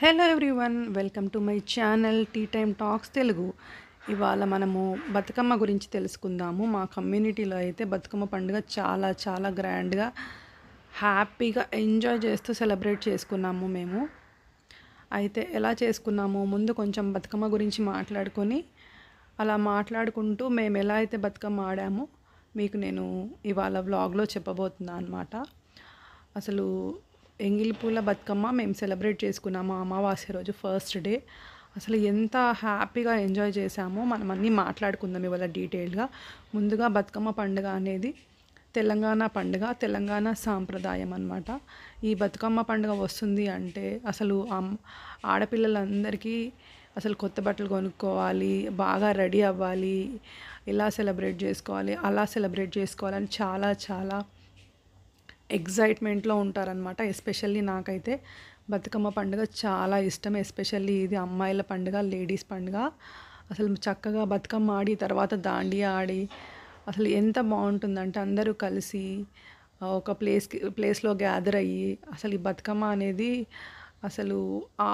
hello everyone welcome to my channel tea time talks Telugu ఇవాళ మనము బతుకమ్మ గురించి తెలుసుకుందాము మా కమ్యూనిటీలో అయితే బతుకమ్మ పండుగ చాలా చాలా గ్రాండ్గా హ్యాపీగా ఎంజాయ్ చేస్తూ సెలబ్రేట్ చేసుకున్నాము మేము అయితే ఎలా చేసుకున్నాము ముందు కొంచెం బతుకమ్మ గురించి మాట్లాడుకొని అలా మాట్లాడుకుంటూ మేము ఎలా అయితే బతుకమ్మ ఆడామో మీకు నేను ఇవాళ వ్లాగ్లో చెప్పబోతున్నా అనమాట అసలు ఎంగిలిపూల బతుకమ్మ మేము సెలబ్రేట్ చేసుకున్నాము అమావాస్య రోజు ఫస్ట్ డే అసలు ఎంత హ్యాపీగా ఎంజాయ్ చేశామో మనం అన్నీ మాట్లాడుకుందాం ఇవాళ డీటెయిల్గా ముందుగా బతుకమ్మ పండుగ అనేది తెలంగాణ పండుగ తెలంగాణ సాంప్రదాయం అనమాట ఈ బతుకమ్మ పండుగ వస్తుంది అంటే అసలు ఆడపిల్లలందరికీ అసలు కొత్త బట్టలు కొనుక్కోవాలి బాగా రెడీ అవ్వాలి ఇలా సెలబ్రేట్ చేసుకోవాలి అలా సెలబ్రేట్ చేసుకోవాలని చాలా చాలా ఎగ్జైట్మెంట్లో ఉంటారనమాట ఎస్పెషల్లీ నాకైతే బతుకమ్మ పండుగ చాలా ఇష్టం ఎస్పెషల్లీ ఇది అమ్మాయిల పండుగ లేడీస్ పండుగ అసలు చక్కగా బతుకమ్మ ఆడి తర్వాత దాండియా ఆడి అసలు ఎంత బాగుంటుందంటే అందరూ కలిసి ఒక ప్లేస్కి ప్లేస్లో గ్యాదర్ అయ్యి అసలు ఈ బతుకమ్మ అనేది అసలు ఆ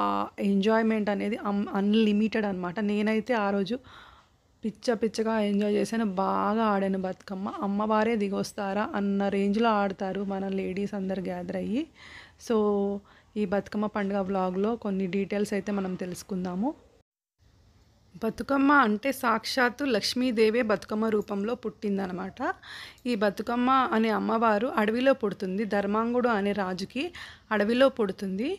ఎంజాయ్మెంట్ అనేది అన్లిమిటెడ్ అనమాట నేనైతే ఆ రోజు పిచ్చ పిచ్చగా ఎంజాయ్ చేశాను బాగా ఆడాను బతుకమ్మ అమ్మవారే దిగొస్తారా అన్న రేంజ్లో ఆడతారు మన లేడీస్ అందరు గ్యాదర్ అయ్యి సో ఈ బతుకమ్మ పండుగ వ్లాగ్లో కొన్ని డీటెయిల్స్ అయితే మనం తెలుసుకుందాము బతుకమ్మ అంటే సాక్షాత్తు లక్ష్మీదేవే బతుకమ్మ రూపంలో పుట్టిందనమాట ఈ బతుకమ్మ అనే అమ్మవారు అడవిలో పుడుతుంది ధర్మాంగుడు అనే రాజుకి అడవిలో పుడుతుంది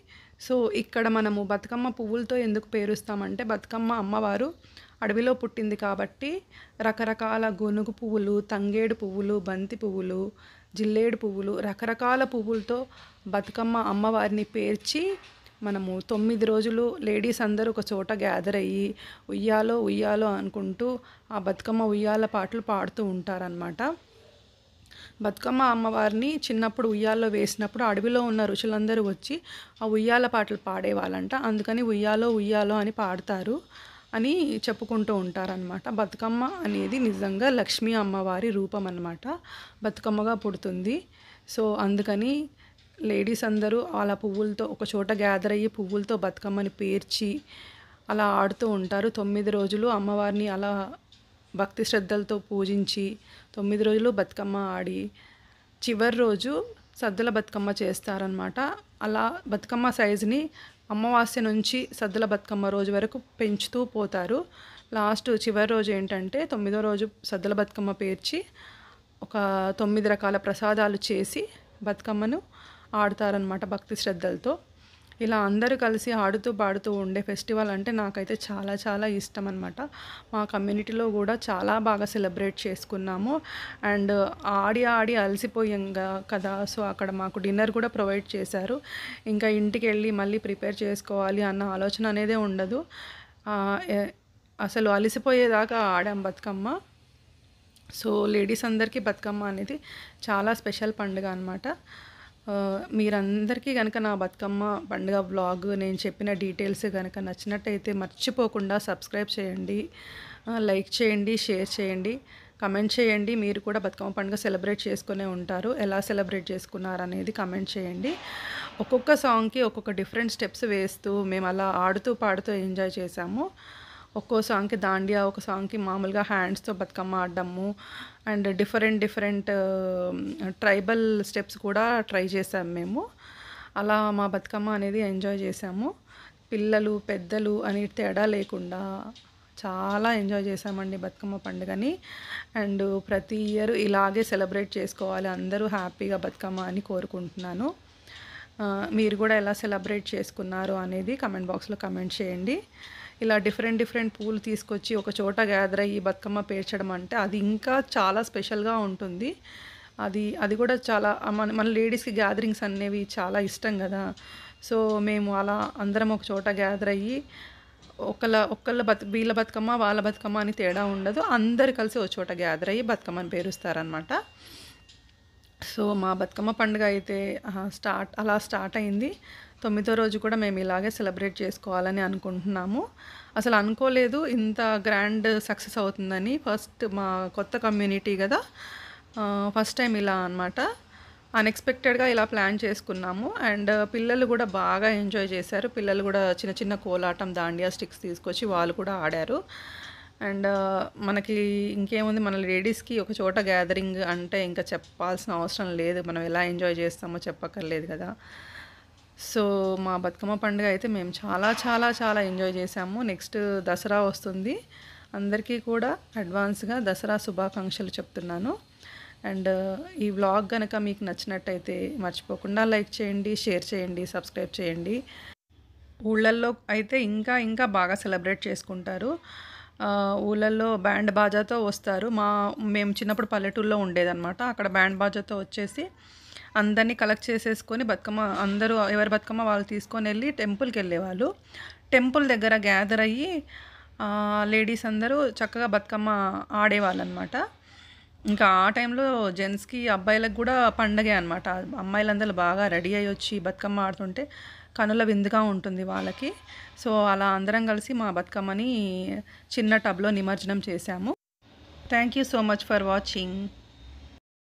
సో ఇక్కడ మనము బతుకమ్మ పువ్వులతో ఎందుకు పేరుస్తామంటే బతుకమ్మ అమ్మవారు అడవిలో పుట్టింది కాబట్టి రకరకాల గొనుగు పువ్వులు తంగేడు పువ్వులు బంతి పువ్వులు జిల్లేడు పువ్వులు రకరకాల పువ్వులతో బతుకమ్మ అమ్మవారిని పేర్చి మనము తొమ్మిది రోజులు లేడీస్ అందరూ ఒక చోట గ్యాదర్ అయ్యి ఉయ్యాలో ఉయ్యాలో అనుకుంటూ ఆ బతుకమ్మ ఉయ్యాల పాటలు పాడుతూ ఉంటారనమాట బతుకమ్మ అమ్మవారిని చిన్నప్పుడు ఉయ్యాల్లో వేసినప్పుడు అడవిలో ఉన్న ఋషులందరూ వచ్చి ఆ ఉయ్యాల పాటలు పాడేవాళ్ళంట అందుకని ఉయ్యాలో ఉయ్యాలో అని పాడతారు అని చెప్పుకుంటూ ఉంటారనమాట బతుకమ్మ అనేది నిజంగా లక్ష్మీ అమ్మవారి రూపం అనమాట బతుకమ్మగా పుడుతుంది సో అందుకని లేడీస్ అందరూ అలా పువ్వులతో ఒక చోట గ్యాదర్ అయ్యి పువ్వులతో బతుకమ్మని పేర్చి అలా ఆడుతూ ఉంటారు తొమ్మిది రోజులు అమ్మవారిని అలా భక్తి శ్రద్ధలతో పూజించి తొమ్మిది రోజులు బతుకమ్మ ఆడి చివరి రోజు సద్దుల బతుకమ్మ చేస్తారనమాట అలా బతుకమ్మ సైజుని అమావాస్య నుంచి సద్దుల బతుకమ్మ రోజు వరకు పెంచుతూ పోతారు లాస్ట్ చివరి రోజు ఏంటంటే తొమ్మిదో రోజు సద్దుల బతుకమ్మ పేర్చి ఒక తొమ్మిది రకాల ప్రసాదాలు చేసి బతుకమ్మను ఆడతారనమాట భక్తి శ్రద్ధలతో ఇలా అందరూ కలిసి ఆడుతూ పాడుతూ ఉండే ఫెస్టివల్ అంటే నాకైతే చాలా చాలా ఇష్టం అనమాట మా కమ్యూనిటీలో కూడా చాలా బాగా సెలబ్రేట్ చేసుకున్నాము అండ్ ఆడి ఆడి అలసిపోయాం కదా సో అక్కడ మాకు డిన్నర్ కూడా ప్రొవైడ్ చేశారు ఇంకా ఇంటికి వెళ్ళి మళ్ళీ ప్రిపేర్ చేసుకోవాలి అన్న ఆలోచన అనేది ఉండదు అసలు అలసిపోయేదాకా ఆడాం బతుకమ్మ సో లేడీస్ అందరికీ బతుకమ్మ అనేది చాలా స్పెషల్ పండుగ అనమాట మీరందరికీ కనుక నా బతుకమ్మ పండుగ బ్లాగ్ నేను చెప్పిన డీటెయిల్స్ కనుక నచ్చినట్టయితే మర్చిపోకుండా సబ్స్క్రైబ్ చేయండి లైక్ చేయండి షేర్ చేయండి కమెంట్ చేయండి మీరు కూడా బతుకమ్మ పండుగ సెలబ్రేట్ చేసుకునే ఉంటారు ఎలా సెలబ్రేట్ చేసుకున్నారు అనేది కమెంట్ చేయండి ఒక్కొక్క సాంగ్కి ఒక్కొక్క డిఫరెంట్ స్టెప్స్ వేస్తూ మేము అలా ఆడుతూ పాడుతూ ఎంజాయ్ చేసాము ఒక్కో సాంగ్కి దాండియా ఒక సాంగ్కి మామూలుగా హ్యాండ్స్తో బతుకమ్మ ఆడడము and different different tribal steps కూడా ట్రై చేసాము మేము అలా మా బతుకమ్మ అనేది ఎంజాయ్ చేసాము పిల్లలు పెద్దలు అని తేడా లేకుండా చాలా ఎంజాయ్ చేసామండి బతుకమ్మ పండుగని అండ్ ప్రతి ఇయర్ ఇలాగే సెలబ్రేట్ చేసుకోవాలి అందరూ హ్యాపీగా బతుకమ్మ అని కోరుకుంటున్నాను మీరు కూడా ఎలా సెలబ్రేట్ చేసుకున్నారు అనేది కమెంట్ బాక్స్లో కమెంట్ చేయండి ఇలా డిఫరెంట్ డిఫరెంట్ పూలు తీసుకొచ్చి ఒక చోట గ్యాదర్ అయ్యి బతుకమ్మ పేర్చడం అంటే అది ఇంకా చాలా స్పెషల్గా ఉంటుంది అది అది కూడా చాలా మన మన లేడీస్కి గ్యాదరింగ్స్ అనేవి చాలా ఇష్టం కదా సో మేము అలా అందరం ఒక చోట గ్యాదర్ అయ్యి ఒకళ్ళ ఒకళ్ళ బతు వీళ్ళ బతుకమ్మ వాళ్ళ బతుకమ్మ అని తేడా ఉండదు అందరు కలిసి ఒక చోట గ్యాదర్ అయ్యి బతుకమ్మని పేరుస్తారనమాట సో మా బతుకమ్మ పండుగ అయితే స్టార్ట్ అలా స్టార్ట్ అయింది తొమ్మిదో రోజు కూడా మేము ఇలాగే సెలబ్రేట్ చేసుకోవాలని అనుకుంటున్నాము అసలు అనుకోలేదు ఇంత గ్రాండ్ సక్సెస్ అవుతుందని ఫస్ట్ మా కొత్త కమ్యూనిటీ కదా ఫస్ట్ టైం ఇలా అనమాట అన్ఎక్స్పెక్టెడ్గా ఇలా ప్లాన్ చేసుకున్నాము అండ్ పిల్లలు కూడా బాగా ఎంజాయ్ చేశారు పిల్లలు కూడా చిన్న చిన్న కోలాటం దాండియా స్టిక్స్ తీసుకొచ్చి వాళ్ళు కూడా ఆడారు అండ్ మనకి ఇంకేముంది మన లేడీస్కి ఒక చోట గ్యాదరింగ్ అంటే ఇంకా చెప్పాల్సిన అవసరం లేదు మనం ఎలా ఎంజాయ్ చేస్తామో చెప్పక్కర్లేదు కదా సో మా బతుకమ్మ పండుగ అయితే మేము చాలా చాలా చాలా ఎంజాయ్ చేసాము నెక్స్ట్ దసరా వస్తుంది అందరికీ కూడా అడ్వాన్స్గా దసరా శుభాకాంక్షలు చెప్తున్నాను అండ్ ఈ వ్లాగ్ కనుక మీకు నచ్చినట్టయితే మర్చిపోకుండా లైక్ చేయండి షేర్ చేయండి సబ్స్క్రైబ్ చేయండి ఊళ్ళల్లో అయితే ఇంకా ఇంకా బాగా సెలబ్రేట్ చేసుకుంటారు ఊళ్ళల్లో బ్యాండ్ బాజాతో వస్తారు మా మేము చిన్నప్పుడు పల్లెటూరులో ఉండేదన్నమాట అక్కడ బ్యాండ్ బాజాతో వచ్చేసి అందరినీ కలెక్ట్ చేసేసుకొని బతుకమ్మ అందరూ ఎవరి బతుకమ్మ వాళ్ళు తీసుకొని వెళ్ళి టెంపుల్కి వెళ్ళేవాళ్ళు టెంపుల్ దగ్గర గ్యాదర్ అయ్యి లేడీస్ అందరూ చక్కగా బతుకమ్మ ఆడేవాళ్ళు అనమాట ఇంకా ఆ టైంలో జెంట్స్కి అబ్బాయిలకు కూడా పండగే అనమాట అమ్మాయిలందరూ బాగా రెడీ అయ్యి వచ్చి బతుకమ్మ ఆడుతుంటే కనుల విందుగా ఉంటుంది వాళ్ళకి సో అలా అందరం కలిసి మా బతుకమ్మని చిన్న టబ్లో నిమజ్జనం చేశాము thank you so much for watching